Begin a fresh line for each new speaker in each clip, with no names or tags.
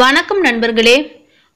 வணக்கம் நண்பர்களே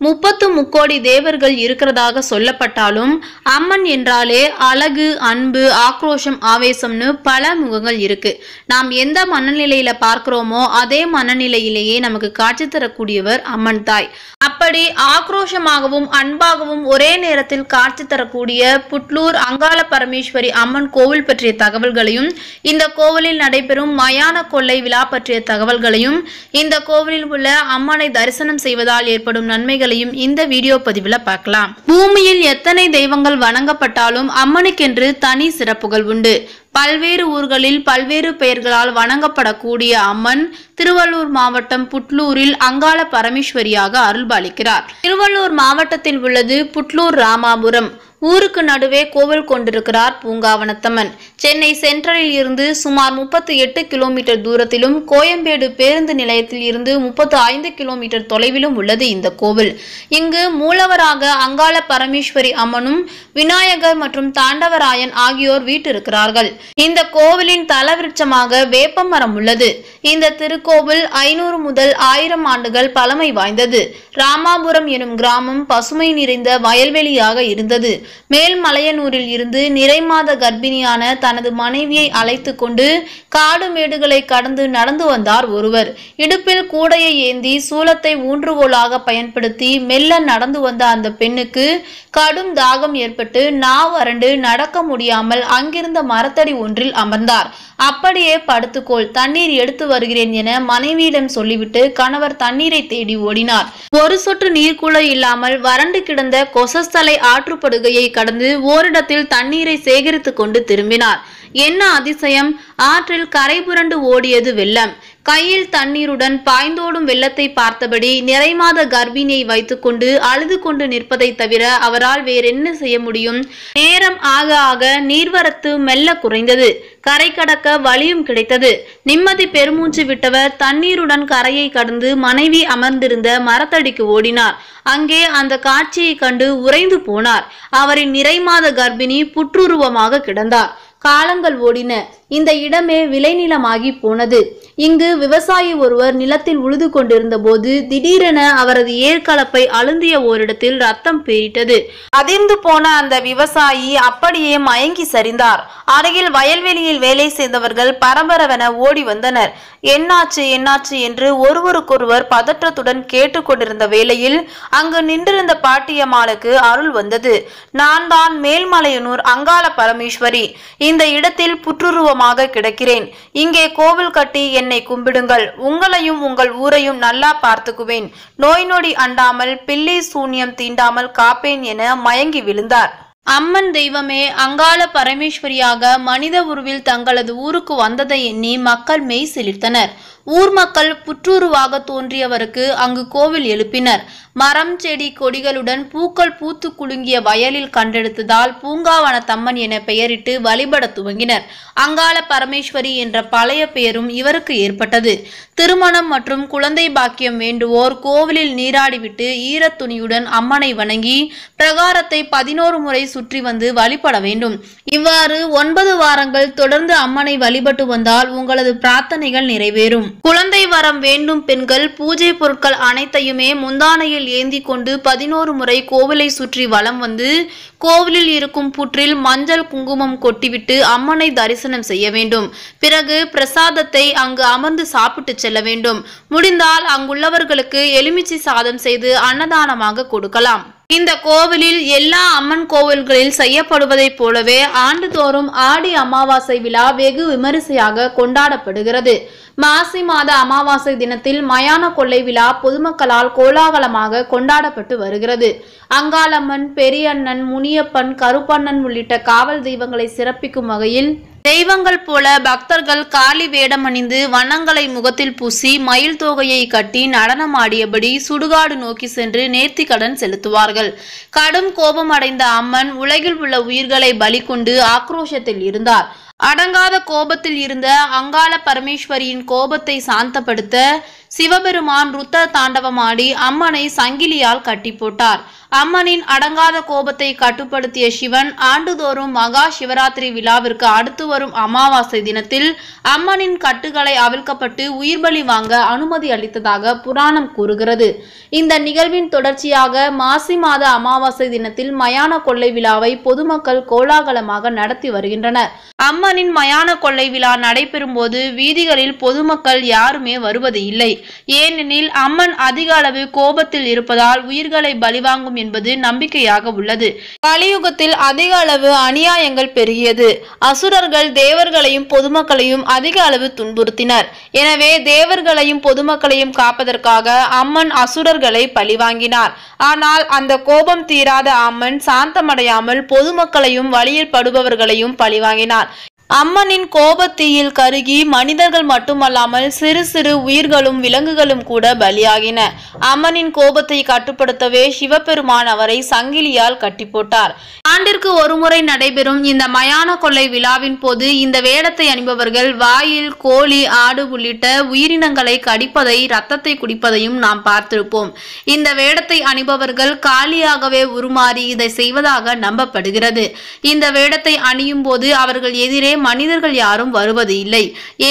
முப்பத்து முக்கோடி தேவர்கள் இருக்கிறதாக சொல்லப்பட்டாலும் அம்மன் என்றாலே அழகு அன்பு ஆக்ரோஷம் ஆவேசம்னு பல முகங்கள் இருக்கு நாம் எந்த மனநிலையில பார்க்கிறோமோ அதே மனநிலையிலேயே நமக்கு காட்சி தரக்கூடியவர் அம்மன் தாய் அப்படி ஆக்ரோஷமாகவும் அன்பாகவும் ஒரே நேரத்தில் காட்சி தரக்கூடிய புட்லூர் அங்காள பரமேஸ்வரி அம்மன் கோவில் பற்றிய தகவல்களையும் இந்த கோவிலில் நடைபெறும் மயான கொள்ளை விழா பற்றிய தகவல்களையும் இந்த கோவிலில் உள்ள அம்மனை தரிசனம் செய்வதால் ஏற்படும் நன்மைகள் தகவல்களையும் இந்த வீடியோ பதிவில் பார்க்கலாம் பூமியில் எத்தனை தெய்வங்கள் வணங்கப்பட்டாலும் அம்மனுக்கென்று தனி சிறப்புகள் உண்டு பல்வேறு ஊர்களில் பல்வேறு பெயர்களால் வணங்கப்படக்கூடிய அம்மன் திருவள்ளூர் மாவட்டம் புட்லூரில் அங்காள பரமேஸ்வரியாக அருள்பாலிக்கிறார் திருவள்ளூர் மாவட்டத்தில் உள்ளது புட்லூர் ராமாபுரம் ஊருக்கு நடுவே கோவில் கொண்டிருக்கிறார் பூங்காவனத்தம்மன் சென்னை சென்ட்ரலில் இருந்து சுமார் முப்பத்தி எட்டு கிலோமீட்டர் தூரத்திலும் கோயம்பேடு பேருந்து நிலையத்தில் இருந்து முப்பத்து ஐந்து கிலோமீட்டர் தொலைவிலும் உள்ளது இந்த கோவில் இங்கு மூலவராக அங்காள பரமேஸ்வரி அம்மனும் விநாயகர் மற்றும் தாண்டவராயன் ஆகியோர் வீட்டிருக்கிறார்கள் இந்த கோவிலின் தலவிருட்சமாக வேப்ப மரம் உள்ளது இந்த திருக்கோவில் ஐநூறு முதல் ஆயிரம் ஆண்டுகள் பழமை வாய்ந்தது ராமாபுரம் எனும் கிராமம் பசுமை நிறைந்த வயல்வெளியாக இருந்தது மேல்மலையனூரில் இருந்து நிறைமாத கர்ப்பிணியான தனது மனைவியை அழைத்து கொண்டு காடு மேடுகளை கடந்து நடந்து வந்தார் ஒருவர் இடுப்பில் கூடையை ஏந்தி சூலத்தை ஊன்றுகோலாக பயன்படுத்தி மெல்ல நடந்து வந்த அந்த பெண்ணுக்கு கடும் தாகம் ஏற்பட்டு நாவ் அரண்டு நடக்க முடியாமல் அங்கிருந்த மரத்தடி ஒன்றில் அமர்ந்தார் அப்படியே படுத்துக்கோள் தண்ணீர் எடுத்து வருகிறேன் என மனைவியிடம் சொல்லிவிட்டு கணவர் தண்ணீரை தேடி ஓடினார் ஒரு சொட்டு நீர் இல்லாமல் வறண்டு கிடந்த கொசஸ்தலை ஆற்றுப்படுகையை கடந்து ஓரிடத்தில் தண்ணீரை சேகரித்து கொண்டு திரும்பினார் என்ன அதிசயம் ஆற்றில் கரை புரண்டு ஓடியது வெள்ளம் கையில் தண்ணீருடன் பாய்ந்தோடும் வெள்ளத்தை பார்த்தபடி நிறைமாத கர்ப்பிணியை வைத்துக்கொண்டு அழுது கொண்டு நிற்பதை தவிர அவரால் வேறென்ன செய்ய முடியும் நேரம் ஆக ஆக நீர்வரத்து மெல்ல குறைந்தது கரை கடக்க வலியும் கிடைத்தது நிம்மதி பெருமூச்சு விட்டவர் தண்ணீருடன் கரையை கடந்து மனைவி அமர்ந்திருந்த மரத்தடிக்கு ஓடினார் அங்கே அந்த காட்சியை கண்டு உறைந்து போனார் அவரின் நிறைமாத கர்ப்பிணி புற்றுருவமாக கிடந்தார் காலங்கள் ஓடின இந்த இடமே விளைநிலமாகி போனது இங்கு விவசாயி ஒருவர் நிலத்தில் உழுது கொண்டிருந்த போது திடீரென அவரது ஏற்கலப்பை அழுந்திய ஓரிடத்தில் ரத்தம் பீரிட்டது அதிர்ந்து போன அந்த விவசாயி அப்படியே மயங்கி சரிந்தார் அருகில் வயல்வெளியில் வேலை செய்தவர்கள் பரபரவென ஓடி வந்தனர் என்னாச்சு என்னாச்சு என்று ஒருவருக்கொருவர் பதற்றத்துடன் கேட்டுக்கொண்டிருந்த வேளையில் அங்கு நின்றிருந்த பாட்டியம்மாளுக்கு அருள் வந்தது நான் தான் மேல்மலையனூர் அங்காள பரமேஸ்வரி இந்த இடத்தில் புற்றுருவம் சுகமாக கிடக்கிறேன் இங்கே கோவில் கட்டி என்னை கும்பிடுங்கள் உங்களையும் உங்கள் ஊரையும் நல்லா பார்த்துக்குவேன் நோய் நொடி அண்டாமல் பில்லி சூன்யம் தீண்டாமல் காப்பேன் என மயங்கி விழுந்தார் அம்மன் தெய்வமே அங்காள பரமேஸ்வரியாக மனித உருவில் தங்களது ஊருக்கு வந்ததை எண்ணி மக்கள் மெய் சிலிர்த்தனர் ஊர் மக்கள் புற்றுருவாக தோன்றியவருக்கு அங்கு கோவில் எழுப்பினர் மரம் செடி கொடிகளுடன் பூக்கள் பூத்து குலுங்கிய வயலில் கண்டெடுத்ததால் பூங்காவன தம்மன் என பெயரிட்டு வழிபட துவங்கினர் அங்காள பரமேஸ்வரி என்ற பழைய பெயரும் இவருக்கு ஏற்பட்டது திருமணம் மற்றும் குழந்தை பாக்கியம் வேண்டுவோர் கோவிலில் நீராடிவிட்டு ஈரத்துணியுடன் அம்மனை வணங்கி பிரகாரத்தை பதினோரு முறை சுற்றி வந்து வழிபட வேண்டும் இவ்வாறு ஒன்பது வாரங்கள் தொடர்ந்து அம்மனை வழிபட்டு வந்தால் உங்களது பிரார்த்தனைகள் நிறைவேறும் குழந்தை வரம் வேண்டும் பெண்கள் பூஜை பொருட்கள் அனைத்தையுமே முந்தானையில் ஏந்தி கொண்டு பதினோரு முறை கோவிலை சுற்றி வலம் வந்து கோவிலில் இருக்கும் புற்றில் மஞ்சள் குங்குமம் கொட்டிவிட்டு அம்மனை தரிசனம் செய்ய வேண்டும் பிறகு பிரசாதத்தை அங்கு அமர்ந்து சாப்பிட்டு செல்ல வேண்டும் முடிந்தால் அங்குள்ளவர்களுக்கு எலுமிச்சை சாதம் செய்து அன்னதானமாக கொடுக்கலாம் இந்த கோவிலில் எல்லா அம்மன் கோவில்களில் செய்யப்படுவதைப் போலவே ஆண்டுதோறும் ஆடி அமாவாசை விழா வெகு விமரிசையாக கொண்டாடப்படுகிறது மாசி மாத அமாவாசை தினத்தில் மயான கொள்ளை விழா பொதுமக்களால் கோலாகலமாக கொண்டாடப்பட்டு வருகிறது அங்காளம்மன் பெரியண்ணன் முனியப்பன் கருப்பண்ணன் உள்ளிட்ட காவல் தெய்வங்களை சிறப்பிக்கும் வகையில் தெய்வங்கள் போல பக்தர்கள் காலி வேடமணிந்து வண்ணங்களை முகத்தில் பூசி மயில் தோகையை கட்டி நடனமாடியபடி சுடுகாடு நோக்கி சென்று நேர்த்தி கடன் செலுத்துவார்கள் கடும் கோபம் அடைந்த அம்மன் உலகில் உள்ள உயிர்களை பலி கொண்டு ஆக்ரோஷத்தில் இருந்தார் அடங்காத கோபத்தில் இருந்த அங்காள பரமேஸ்வரியின் கோபத்தை சாந்தப்படுத்த சிவபெருமான் ருத்த தாண்டவமாடி அம்மனை சங்கிலியால் கட்டி போட்டார் அம்மனின் அடங்காத கோபத்தை கட்டுப்படுத்திய சிவன் ஆண்டுதோறும் மகா சிவராத்திரி விழாவிற்கு அடுத்து வரும் அமாவாசை தினத்தில் அம்மனின் கட்டுகளை அவிழ்க்கப்பட்டு உயிர்பலி வாங்க அனுமதி அளித்ததாக புராணம் கூறுகிறது இந்த நிகழ்வின் தொடர்ச்சியாக மாசி மாத அமாவாசை தினத்தில் மயான கொள்ளை விழாவை பொதுமக்கள் கோலாகலமாக நடத்தி வருகின்றனர் அம்மனின் மயான கொள்ளை விழா நடைபெறும் போது வீதிகளில் பொதுமக்கள் யாருமே வருவது இல்லை ஏனெனில் அம்மன் அதிக அளவு கோபத்தில் இருப்பதால் உயிர்களை பலிவாங்கும் என்பது நம்பிக்கையாக உள்ளது கலியுகத்தில் அதிக அளவு அநியாயங்கள் பெருகியது அசுரர்கள் தேவர்களையும் பொதுமக்களையும் அதிக அளவு துன்புறுத்தினர் எனவே தேவர்களையும் பொதுமக்களையும் காப்பதற்காக அம்மன் அசுரர்களை பழிவாங்கினார் ஆனால் அந்த கோபம் தீராத அம்மன் சாந்தமடையாமல் பொதுமக்களையும் வழியில் படுபவர்களையும் பழிவாங்கினார் அம்மனின் கோபத்தீயில் கருகி மனிதர்கள் மட்டுமல்லாமல் சிறு சிறு உயிர்களும் விலங்குகளும் கூட பலியாகின அம்மனின் கோபத்தை கட்டுப்படுத்தவே சிவபெருமான் அவரை சங்கிலியால் கட்டி போட்டார் ஆண்டிற்கு ஒருமுறை நடைபெறும் இந்த மயான கொள்ளை விழாவின் போது இந்த வேடத்தை அணிபவர்கள் வாயில் கோழி ஆடு உள்ளிட்ட உயிரினங்களை கடிப்பதை ரத்தத்தை குடிப்பதையும் நாம் பார்த்திருப்போம் இந்த வேடத்தை அணிபவர்கள் காலியாகவே உருமாறி இதை செய்வதாக நம்பப்படுகிறது இந்த வேடத்தை அணியும் போது அவர்கள் எதிரே மனிதர்கள் யாரும் வருவது இல்லை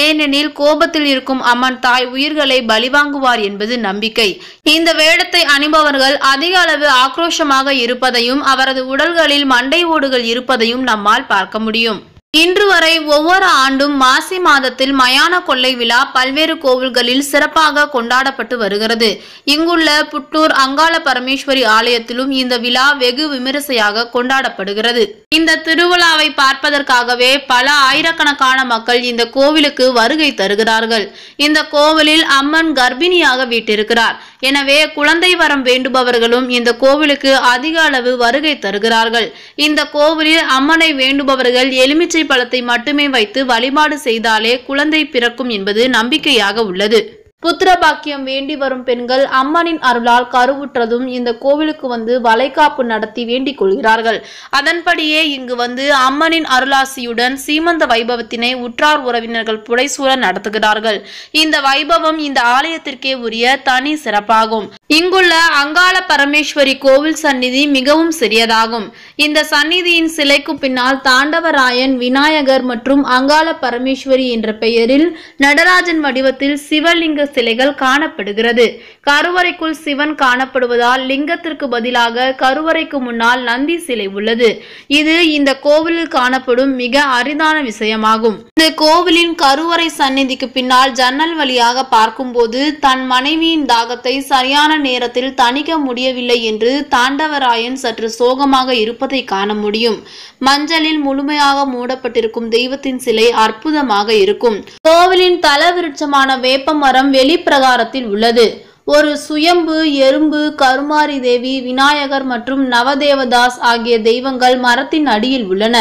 ஏனெனில் கோபத்தில் இருக்கும் அம்மன் தாய் உயிர்களை பலிவாங்குவார் என்பது நம்பிக்கை இந்த வேடத்தை அணிபவர்கள் அதிக அளவு ஆக்ரோஷமாக இருப்பதையும் அவரது உடல்களில் மண்டை ஓடுகள் இருப்பதையும் நம்மால் பார்க்க முடியும் இன்று வரை ஒவ்வொரு ஆண்டும் மாசி மாதத்தில் மயான கொள்ளை விழா பல்வேறு கோவில்களில் சிறப்பாக கொண்டாடப்பட்டு வருகிறது இங்குள்ள புட்டூர் அங்காள பரமேஸ்வரி ஆலயத்திலும் இந்த விழா வெகு விமரிசையாக கொண்டாடப்படுகிறது இந்த திருவிழாவை பார்ப்பதற்காகவே பல ஆயிரக்கணக்கான மக்கள் இந்த கோவிலுக்கு வருகை தருகிறார்கள் இந்த கோவிலில் அம்மன் கர்ப்பிணியாக வீட்டிருக்கிறார் எனவே குழந்தை வரம் வேண்டுபவர்களும் இந்த கோவிலுக்கு அதிக அளவு வருகை தருகிறார்கள் இந்த கோவிலில் அம்மனை வேண்டுபவர்கள் எலுமிச்சை பழத்தை மட்டுமே வைத்து வழிபாடு செய்தாலே குழந்தை பிறக்கும் என்பது நம்பிக்கையாக உள்ளது புத்திர பாக்கியம் வேண்டி வரும் பெண்கள் அம்மனின் அருளால் கருவுற்றதும் இந்த கோவிலுக்கு வந்து வளைகாப்பு நடத்தி வேண்டிக் கொள்கிறார்கள் அதன்படியே இங்கு வந்து அம்மனின் அருளாசியுடன் சீமந்த வைபவத்தினை உற்றார் உறவினர்கள் புடைசூழ நடத்துகிறார்கள் இந்த வைபவம் இந்த ஆலயத்திற்கே உரிய தனி சிறப்பாகும் இங்குள்ள அங்காள பரமேஸ்வரி கோவில் சந்நிதி மிகவும் சிறியதாகும் இந்த சந்நிதியின் சிலைக்கு பின்னால் தாண்டவராயன் விநாயகர் மற்றும் அங்காள பரமேஸ்வரி என்ற பெயரில் நடராஜன் வடிவத்தில் சிவலிங்க சிலைகள் காணப்படுகிறது கருவறைக்குள் சிவன் காணப்படுவதால் லிங்கத்திற்கு பதிலாக கருவறைக்கு முன்னால் நந்தி சிலை உள்ளது இது இந்த கோவிலில் காணப்படும் மிக அரிதான விஷயமாகும் இந்த கோவிலின் கருவறை சந்நிதிக்கு பின்னால் ஜன்னல் வழியாக பார்க்கும் போது தன் மனைவியின் தாகத்தை சரியான நேரத்தில் தணிக்க முடியவில்லை என்று தாண்டவராயன் சற்று சோகமாக இருப்பதை காண முடியும் மஞ்சளில் முழுமையாக மூடப்பட்டிருக்கும் தெய்வத்தின் சிலை அற்புதமாக இருக்கும் கோவிலின் தல விருட்சமான வேப்ப மரம் வெளிப்பிரகாரத்தில் உள்ளது ஒரு சுயம்பு எறும்பு கருமாரி தேவி விநாயகர் மற்றும் நவதேவதாஸ் ஆகிய தெய்வங்கள் மரத்தின் அடியில் உள்ளன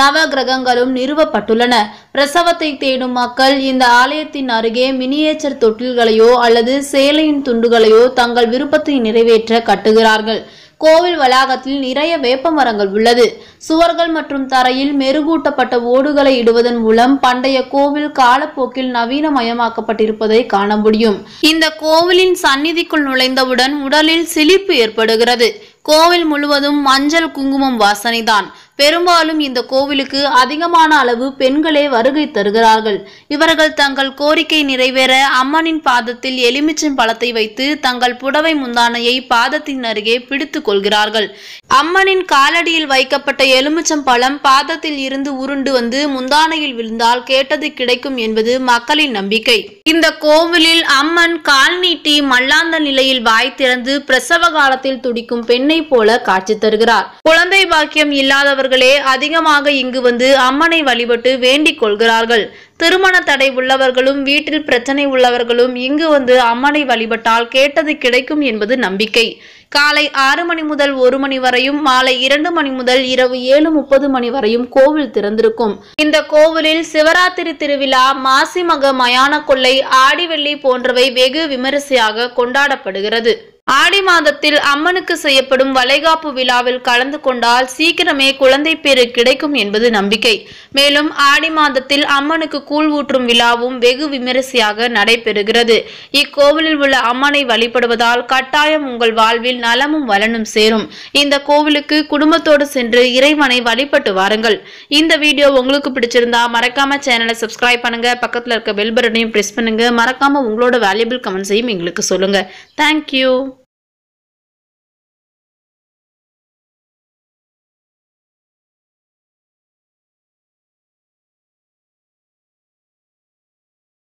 நவ கிரகங்களும் நிறுவப்பட்டுள்ளன பிரசவத்தை தேடும் மக்கள் இந்த ஆலயத்தின் அருகே மினியேச்சர் தொட்டில்களையோ அல்லது சேலையின் துண்டுகளையோ தங்கள் விருப்பத்தை நிறைவேற்ற கட்டுகிறார்கள் கோவில் வளாகத்தில் நிறைய வேப்ப மரங்கள் உள்ளது சுவர்கள் மற்றும் தரையில் மெருகூட்டப்பட்ட ஓடுகளை இடுவதன் மூலம் பண்டைய கோவில் காலப்போக்கில் நவீனமயமாக்கப்பட்டிருப்பதை காண முடியும் இந்த கோவிலின் சந்நிதிக்குள் நுழைந்தவுடன் உடலில் சிலிப்பு ஏற்படுகிறது கோவில் முழுவதும் மஞ்சள் குங்குமம் வாசனைதான் பெரும்பாலும் இந்த கோவிலுக்கு அதிகமான அளவு பெண்களே வருகை தருகிறார்கள் இவர்கள் தங்கள் கோரிக்கை நிறைவேற அம்மனின் பாதத்தில் எலுமிச்சம் பழத்தை வைத்து தங்கள் புடவை முந்தானையை பாதத்தின் அருகே பிடித்துக் கொள்கிறார்கள் அம்மனின் காலடியில் வைக்கப்பட்ட எலுமிச்சம் பழம் பாதத்தில் இருந்து உருண்டு வந்து முந்தானையில் விழுந்தால் கேட்டது கிடைக்கும் என்பது மக்களின் நம்பிக்கை இந்த கோவிலில் அம்மன் கால் நீட்டி மல்லாந்த நிலையில் வாய் திறந்து பிரசவ காலத்தில் துடிக்கும் பெண்ணை போல காட்சி தருகிறார் குழந்தை பாக்கியம் இல்லாதவர் உள்ளவர்களே அதிகமாக இங்கு வந்து அம்மனை வழிபட்டு வேண்டிக் கொள்கிறார்கள் திருமண தடை உள்ளவர்களும் வீட்டில் பிரச்சனை உள்ளவர்களும் இங்கு வந்து அம்மனை வழிபட்டால் கேட்டது கிடைக்கும் என்பது நம்பிக்கை காலை ஆறு மணி முதல் ஒரு மணி வரையும் மாலை இரண்டு மணி முதல் இரவு ஏழு முப்பது மணி வரையும் கோவில் திறந்திருக்கும் இந்த கோவிலில் சிவராத்திரி திருவிழா மாசிமக மயான கொள்ளை ஆடிவெள்ளி போன்றவை வெகு விமரிசையாக கொண்டாடப்படுகிறது ஆடி மாதத்தில் அம்மனுக்கு செய்யப்படும் வளைகாப்பு விழாவில் கலந்து கொண்டால் சீக்கிரமே குழந்தை பேரு கிடைக்கும் என்பது நம்பிக்கை மேலும் ஆடி மாதத்தில் அம்மனுக்கு கூழ் ஊற்றும் விழாவும் வெகு விமரிசையாக நடைபெறுகிறது இக்கோவிலில் உள்ள அம்மனை வழிபடுவதால் கட்டாயம் உங்கள் வாழ்வில் நலமும் வளனும் சேரும் இந்த கோவிலுக்கு குடும்பத்தோடு சென்று இறைவனை வழிபட்டு வாருங்கள் இந்த வீடியோ உங்களுக்கு பிடிச்சிருந்தா மறக்காம சேனலை சப்ஸ்கிரைப் பண்ணுங்க பக்கத்தில் இருக்க பெல் பட்டனையும் பிரஸ் பண்ணுங்க மறக்காம உங்களோட வேல்யூபிள் கமெண்ட்ஸையும் எங்களுக்கு சொல்லுங்க தேங்க்யூ